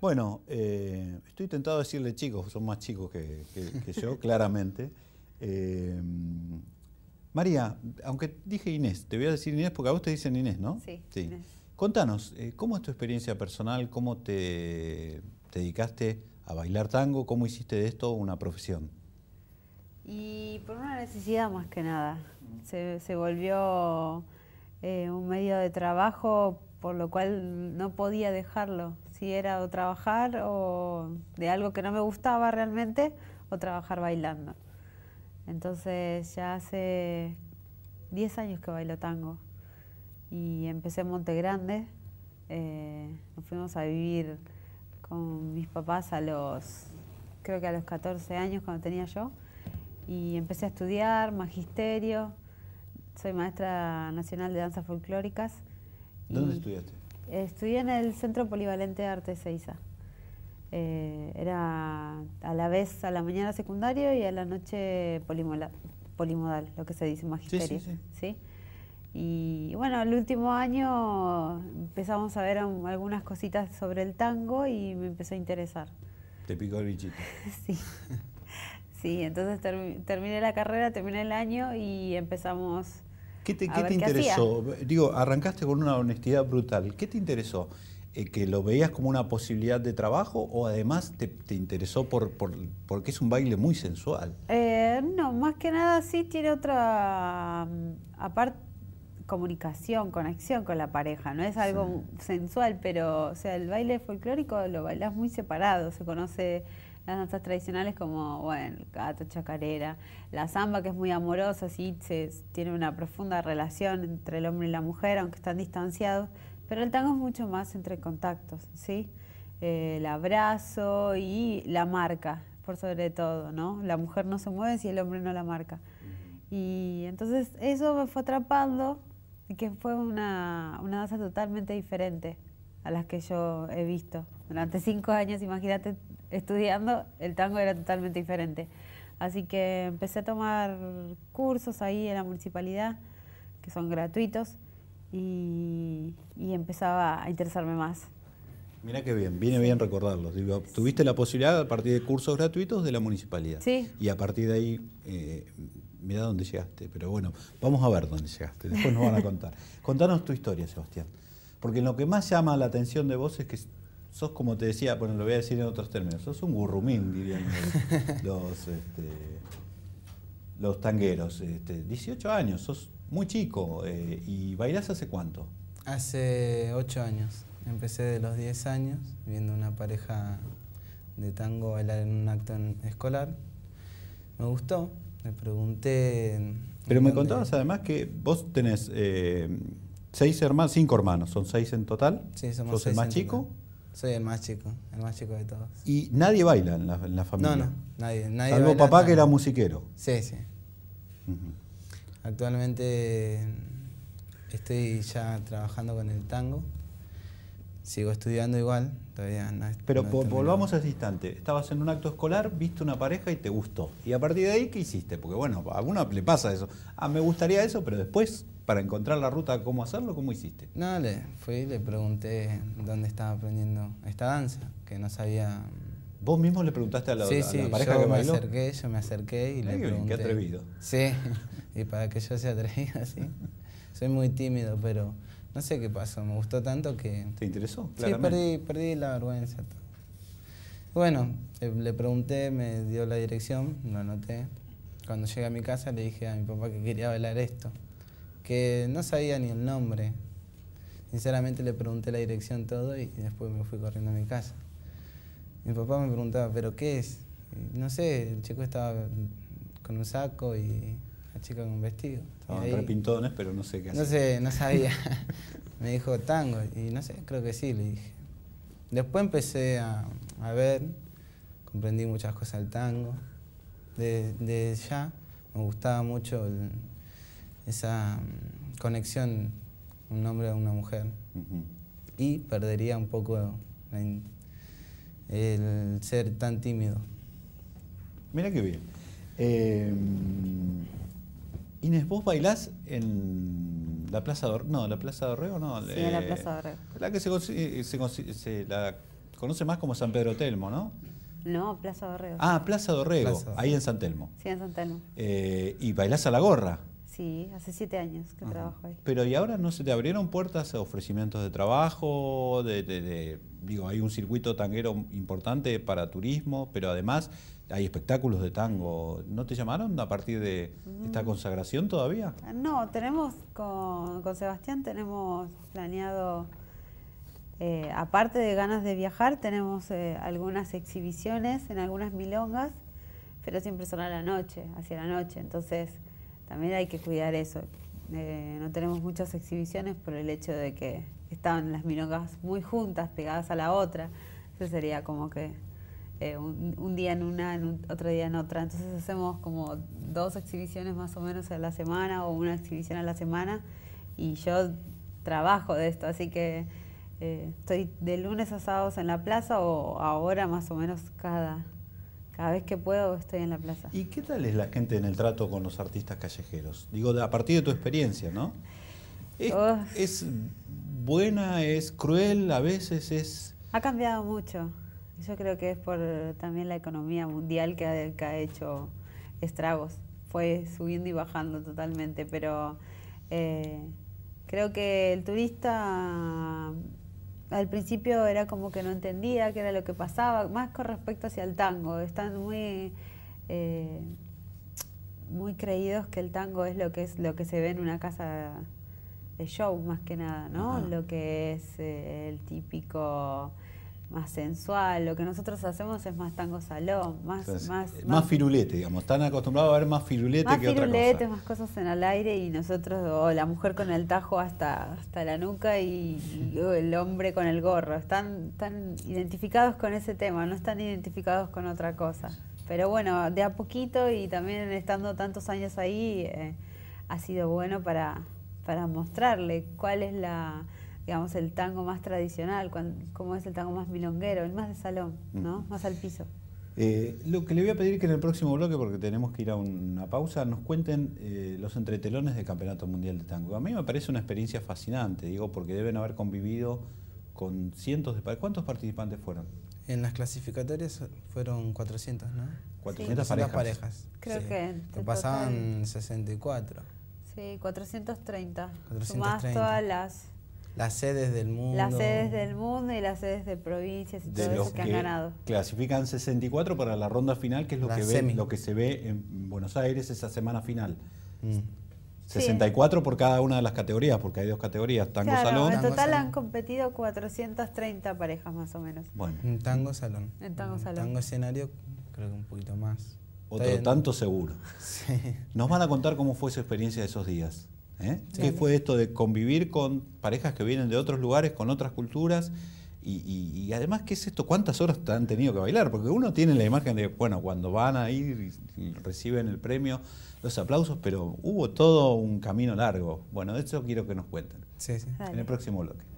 Bueno, eh, estoy tentado a decirle chicos, son más chicos que, yo, claramente. Eh, María, aunque dije Inés, te voy a decir Inés porque a vos te dicen Inés, ¿no? Sí. Contanos, eh, ¿cómo es tu experiencia personal? ¿Cómo te, dedicaste a bailar tango? ¿Cómo hiciste de esto una profesión? Y por una necesidad más que nada. Se, volvió un medio de trabajo por lo cual no podía dejarlo si era o trabajar o de algo que no me gustaba realmente o trabajar bailando. Entonces ya hace 10 años que bailo tango y empecé en Monte Grande. Eh, nos fuimos a vivir con mis papás a los, creo que a los 14 años cuando tenía yo y empecé a estudiar magisterio. Soy maestra nacional de danzas folclóricas. ¿Dónde estudiaste? Estudié en el Centro Polivalente de Arte Seiza. Eh, era a la vez a la mañana secundario y a la noche polimodal, lo que se dice magisterio. Sí, Y bueno, el último año empezamos a ver algunas cositas sobre el tango y me empezó a interesar. Te picó el bichito. sí. Sí, entonces terminé la carrera, terminé el año y empezamos ¿Qué te, interesó? Digo, arrancaste con una honestidad brutal. ¿Qué te interesó? Eh, ¿Que lo veías como una posibilidad de trabajo o además te, interesó por, porque es un baile muy sensual? Eh, no, más que nada sí tiene otra, mm, aparte, comunicación, conexión con la pareja. No es algo sensual, pero, o sea, el baile folclórico lo bailás muy separado, se conoce las danzas tradicionales como, bueno, el gato, chacarera, la samba que es muy amorosa, sí, se, tiene una profunda relación entre el hombre y la mujer, aunque están distanciados, pero el tango es mucho más entre contactos, ¿sí? Eh, el abrazo y la marca, por sobre todo, ¿no? La mujer no se mueve si el hombre no la marca. Y entonces eso me fue atrapando, y que fue una, una danza totalmente diferente a las que yo he visto. Durante cinco años, imagínate, estudiando, el tango era totalmente diferente. Así que empecé a tomar cursos ahí en la municipalidad, que son gratuitos, y, empezaba a interesarme más. Mira qué bien, viene bien recordarlo. tuviste la posibilidad a partir de cursos gratuitos de la municipalidad. Sí. Y a partir de ahí, eh, mira dónde llegaste. Pero bueno, vamos a ver dónde llegaste. Después nos van a contar. Contanos tu historia, Sebastián. Porque lo que más llama la atención de vos es que sos como te decía, bueno, lo voy a decir en otros términos, sos un gurrumín, dirían los, este, los tangueros. 18 este, años, sos muy chico. Eh, ¿Y bailás hace cuánto? Hace 8 años. Empecé de los 10 años viendo una pareja de tango bailar en un acto escolar. Me gustó, me pregunté... Pero me contabas además que vos tenés eh, seis hermanos, cinco hermanos, son seis en total. Sí, ¿Sos el más chico? Soy el más chico, el más chico de todos. ¿Y nadie baila en la, familia? No, no, nadie. Salvo papá que era musiquero. Sí, sí. Actualmente estoy ya trabajando con el tango. Sigo estudiando igual, todavía no. Pero volvamos a ese instante. Estabas en un acto escolar, viste una pareja y te gustó. Y a partir de ahí, ¿qué hiciste? Porque bueno, a alguno le pasa eso. Ah, me gustaría eso, pero después para encontrar la ruta, cómo hacerlo, cómo hiciste? No, le fui y le pregunté dónde estaba aprendiendo esta danza, que no sabía. ¿Vos mismo le preguntaste a la, pareja que bailó? me acerqué, yo me acerqué y le pregunté. Qué atrevido. Sí, y para que yo sea atrevido, sí. Soy muy tímido, pero no sé qué pasó, me gustó tanto que... ¿Te interesó? Sí, perdí, perdí la vergüenza. Bueno, eh, le pregunté, me dio la dirección, lo anoté. Cuando llegué a mi casa le dije a mi papá que quería bailar esto que no sabía ni el nombre. Sinceramente le pregunté la dirección todo y después me fui corriendo a mi casa. Mi papá me preguntaba, ¿pero qué es? no sé, el chico estaba con un saco y la chica con un vestido. pintones, pero no sé qué No sé, no sabía. me dijo tango y no sé, creo que sí, le dije. Después empecé a, ver, comprendí muchas cosas del tango. de ya me gustaba mucho el, esa mm, conexión, un hombre a una mujer. Y perdería un poco el ser tan tímido. Mira qué bien. Eh, Inés, vos bailás en la Plaza de no, la Plaza de no. Eh, en la Plaza de La que se, conoce más como San Pedro Telmo, ¿no? No, Plaza Dorrego Ah, Plaza Dorrego, ahí en San Telmo. Sí, en San Telmo. Eh, y bailás a la gorra. Sí, hace siete años que trabajo ahí. Pero ¿y ahora no se te abrieron puertas a ofrecimientos de trabajo? De, digo, hay un circuito tanguero importante para turismo, pero además hay espectáculos de tango. ¿No te llamaron a partir de mm. esta consagración todavía? Ah, no, tenemos con, Sebastián, tenemos planeado, eh, aparte de ganas de viajar, tenemos eh, algunas exhibiciones en algunas milongas, pero siempre son a la noche, hacia la noche. Entonces también hay que cuidar eso. Eh, no tenemos muchas exhibiciones por el hecho de que estaban las minogas muy juntas, pegadas a la otra. Eso sería como que eh, un, día en una, otro día en otra. Entonces hacemos como dos exhibiciones más o menos a la semana o una exhibición a la semana y yo trabajo de esto, así que eh, estoy de lunes a sábados en la plaza o ahora más o menos cada cada vez que puedo estoy en la plaza. ¿Y qué tal es la gente en el trato con los artistas callejeros? Digo, a partir de tu experiencia, ¿no? Oh. ¿Es, buena, es cruel, a veces es...? Ha cambiado mucho. Yo creo que es por también la economía mundial que ha, hecho estragos. Fue subiendo y bajando totalmente, pero eh, creo que el turista al principio era como que no entendía qué era lo que pasaba, más con respecto hacia el tango. Están muy, eh, muy creídos que el tango es lo que es lo que se ve en una casa de show más que nada, ¿no? Lo que es eh, el típico más sensual. Lo que nosotros hacemos es más tango salón, más, eh, más, más, firulete, digamos. Están acostumbrados a ver más firulete que otra cosa. Más cosas en el aire y nosotros, la mujer con el tajo hasta, hasta la nuca y, el hombre con el gorro. Están, identificados con ese tema, no están identificados con otra cosa. Pero bueno, de a poquito y también estando tantos años ahí, eh, ha sido bueno para, para mostrarle cuál es la digamos, el tango más tradicional, como es el tango más milonguero, el más de salón, mm. ¿no? Más al piso. Eh, lo que le voy a pedir que en el próximo bloque, porque tenemos que ir a una pausa, nos cuenten eh, los entretelones del Campeonato Mundial de Tango. A mí me parece una experiencia fascinante, digo, porque deben haber convivido con cientos de... ¿Cuántos participantes fueron? En las clasificatorias fueron 400, ¿no? 400, parejas. parejas. Creo que... Pasaban 64. Sí, 430. 430. todas las las sedes del mundo. Las sedes del mundo y las sedes de provincias y todo eso que, han ganado. Clasifican 64 para la ronda final, que es lo, que, lo que se ve en Buenos Aires esa semana final. 64 mm. por cada una de las categorías, porque hay dos categorías, tango salón. En total han competido 430 parejas más o menos. Bueno. En tango salón. En tango salón. tango escenario, creo que un poquito más. Otro tanto seguro. Nos van a contar cómo fue su experiencia de esos días. ¿eh? ¿Qué fue esto de convivir con parejas que vienen de otros lugares, con otras culturas? Y, además, ¿qué es esto? ¿Cuántas horas han tenido que bailar? Porque uno tiene la imagen de, bueno, cuando van a ir y reciben el premio, los aplausos, pero hubo todo un camino largo. Bueno, de eso quiero que nos cuenten. En el próximo bloque.